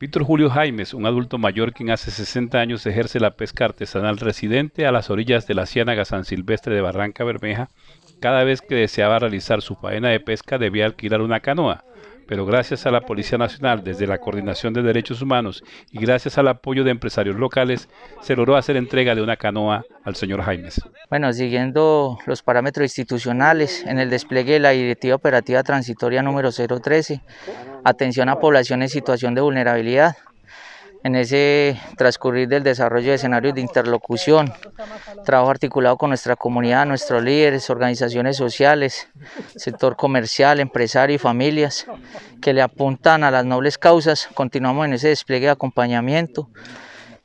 Víctor Julio Jaimes, un adulto mayor quien hace 60 años ejerce la pesca artesanal residente a las orillas de la Ciénaga San Silvestre de Barranca Bermeja, cada vez que deseaba realizar su faena de pesca debía alquilar una canoa pero gracias a la Policía Nacional desde la Coordinación de Derechos Humanos y gracias al apoyo de empresarios locales, se logró hacer entrega de una canoa al señor Jaimes. Bueno, siguiendo los parámetros institucionales en el despliegue de la Directiva Operativa Transitoria número 013, atención a población en situación de vulnerabilidad, en ese transcurrir del desarrollo de escenarios de interlocución, trabajo articulado con nuestra comunidad, nuestros líderes, organizaciones sociales, sector comercial, empresario y familias que le apuntan a las nobles causas. Continuamos en ese despliegue de acompañamiento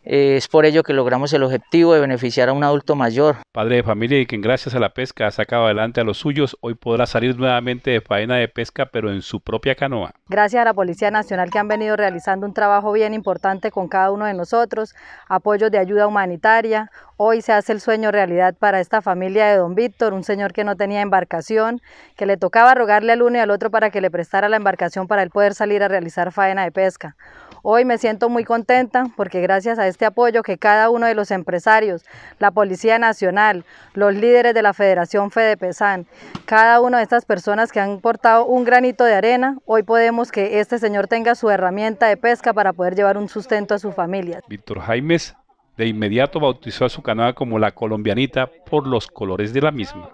eh, es por ello que logramos el objetivo de beneficiar a un adulto mayor. Padre de familia y quien gracias a la pesca ha sacado adelante a los suyos, hoy podrá salir nuevamente de faena de pesca pero en su propia canoa. Gracias a la Policía Nacional que han venido realizando un trabajo bien importante con cada uno de nosotros, apoyos de ayuda humanitaria, Hoy se hace el sueño realidad para esta familia de don Víctor, un señor que no tenía embarcación, que le tocaba rogarle al uno y al otro para que le prestara la embarcación para él poder salir a realizar faena de pesca. Hoy me siento muy contenta porque gracias a este apoyo que cada uno de los empresarios, la Policía Nacional, los líderes de la Federación Fedepesan, cada una de estas personas que han portado un granito de arena, hoy podemos que este señor tenga su herramienta de pesca para poder llevar un sustento a su familia. Víctor Jaimes de inmediato bautizó a su canoa como la colombianita por los colores de la misma.